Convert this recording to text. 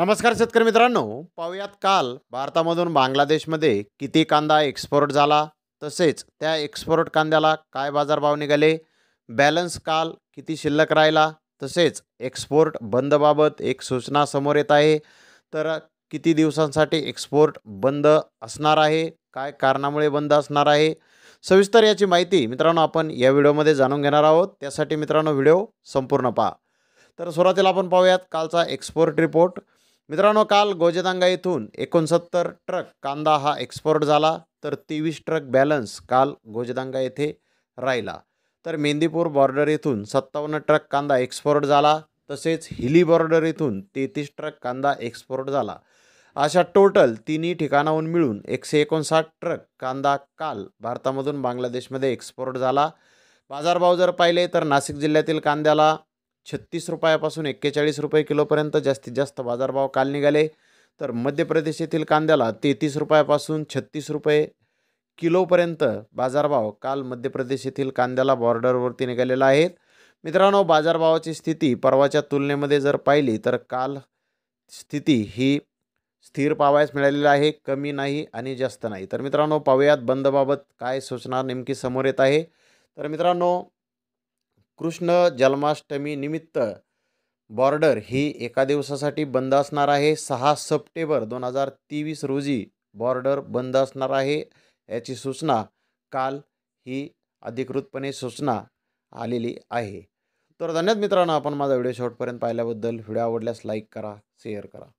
नमस्कार शेतकरी मित्रांनो पाहुयात काल भारतामधून बांगलादेशमध्ये किती कांदा एक्सपोर्ट झाला तसेच त्या एक्सपोर्ट कांद्याला काय बाजारभाव निघाले बॅलन्स काल किती शिल्लक राहिला तसेच एक्सपोर्ट बंदबाबत एक सूचना समोर येत आहे तर किती दिवसांसाठी एक्सपोर्ट बंद असणार आहे काय कारणामुळे बंद असणार आहे सविस्तर याची माहिती मित्रांनो आपण या व्हिडिओमध्ये जाणून घेणार आहोत त्यासाठी मित्रांनो व्हिडिओ संपूर्ण पहा तर सुरुवातीला आपण पाहूयात कालचा एक्सपोर्ट रिपोर्ट मित्रांनो काल गोजदांगा येथून एकोणसत्तर ट्रक कांदा हा एक्सपोर्ट झाला तर तेवीस ट्रक बॅलन्स काल गोजदांगा येथे राहिला तर मेंदीपूर बॉर्डर येथून सत्तावन्न ट्रक कांदा एक्सपोर्ट झाला तसेच हिली बॉर्डर येथून तेहतीस ट्रक कांदा एक्सपोर्ट झाला अशा टोटल तिन्ही ठिकाणाहून मिळून एकशे एकोणसाठ ट्रक कांदा काल भारतामधून बांगलादेशमध्ये एक्सपोर्ट झाला बाजारभाव जर पाहिले तर नाशिक जिल्ह्यातील कांद्याला छत्तीस रुपयापासून एक्केचाळीस रुपये किलोपर्यंत जास्तीत जास्त बाजारभाव काल निघाले तर मध्य प्रदेश येथील कांद्याला तेहतीस रुपयापासून छत्तीस रुपये किलोपर्यंत बाजारभाव काल मध्य प्रदेश येथील कांद्याला बॉर्डरवरती निघालेला आहे मित्रांनो बाजारभावाची स्थिती परवाच्या तुलनेमध्ये जर पाहिली तर काल स्थिती ही स्थिर पावायस मिळालेली आहे कमी नाही आणि जास्त नाही तर मित्रांनो पाहूयात बंदबाबत काय सूचना नेमकी समोर येत आहे तर मित्रांनो कृष्ण जन्माष्टमी निमित्त बॉर्डर ही एका दिवसासाठी बंद असणार आहे सहा सप्टेंबर दोन हजार तेवीस रोजी बॉर्डर बंद असणार आहे याची सूचना काल ही अधिकृतपणे सूचना आलेली आहे तर धन्यवाद मित्रांनो आपण माझा व्हिडिओ शॉर्टपर्यंत पाहिल्याबद्दल व्हिडिओ आवडल्यास लाईक करा शेअर करा